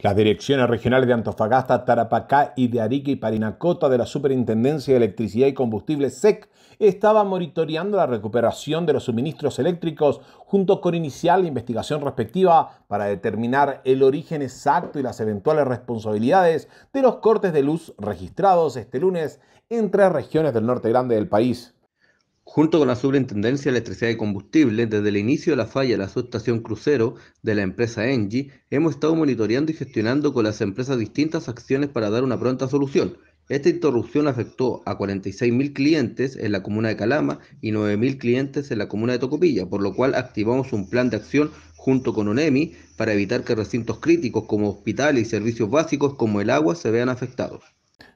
Las direcciones regionales de Antofagasta, Tarapacá y de Arica y Parinacota de la Superintendencia de Electricidad y Combustible SEC estaban monitoreando la recuperación de los suministros eléctricos junto con iniciar la investigación respectiva para determinar el origen exacto y las eventuales responsabilidades de los cortes de luz registrados este lunes en tres regiones del norte grande del país junto con la Superintendencia de Electricidad y Combustible, desde el inicio de la falla de la subestación crucero de la empresa Engie, hemos estado monitoreando y gestionando con las empresas distintas acciones para dar una pronta solución. Esta interrupción afectó a 46.000 clientes en la comuna de Calama y 9.000 clientes en la comuna de Tocopilla, por lo cual activamos un plan de acción junto con UNEMI para evitar que recintos críticos como hospitales y servicios básicos como el agua se vean afectados.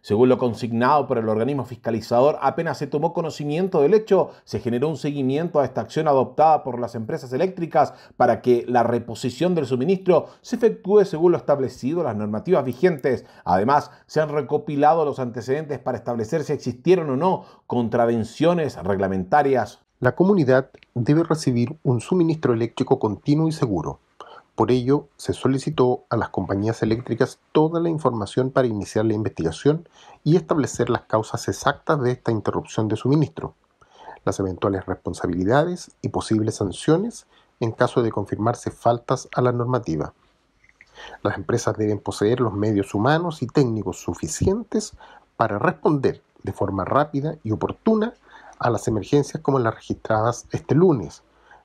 Según lo consignado por el organismo fiscalizador, apenas se tomó conocimiento del hecho, se generó un seguimiento a esta acción adoptada por las empresas eléctricas para que la reposición del suministro se efectúe según lo establecido en las normativas vigentes. Además, se han recopilado los antecedentes para establecer si existieron o no contravenciones reglamentarias. La comunidad debe recibir un suministro eléctrico continuo y seguro por ello, se solicitó a las compañías eléctricas toda la información para iniciar la investigación y establecer las causas exactas de esta interrupción de suministro, las eventuales responsabilidades y posibles sanciones en caso de confirmarse faltas a la normativa. Las empresas deben poseer los medios humanos y técnicos suficientes para responder de forma rápida y oportuna a las emergencias como las registradas este lunes,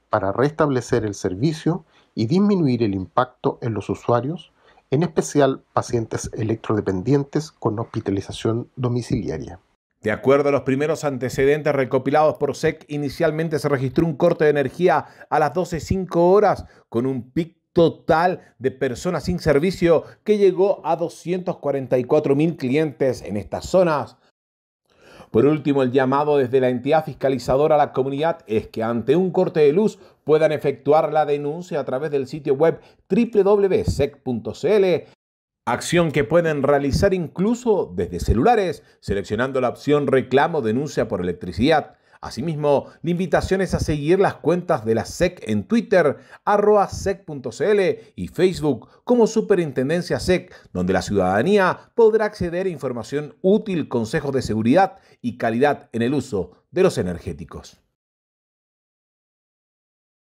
para restablecer el servicio y disminuir el impacto en los usuarios, en especial pacientes electrodependientes con hospitalización domiciliaria. De acuerdo a los primeros antecedentes recopilados por SEC, inicialmente se registró un corte de energía a las 12.05 horas con un pic total de personas sin servicio que llegó a 244.000 clientes en estas zonas. Por último, el llamado desde la entidad fiscalizadora a la comunidad es que ante un corte de luz puedan efectuar la denuncia a través del sitio web www.sec.cl Acción que pueden realizar incluso desde celulares, seleccionando la opción reclamo denuncia por electricidad. Asimismo, la invitación es a seguir las cuentas de la SEC en Twitter, arroa sec.cl y Facebook como Superintendencia SEC, donde la ciudadanía podrá acceder a información útil, consejos de seguridad y calidad en el uso de los energéticos.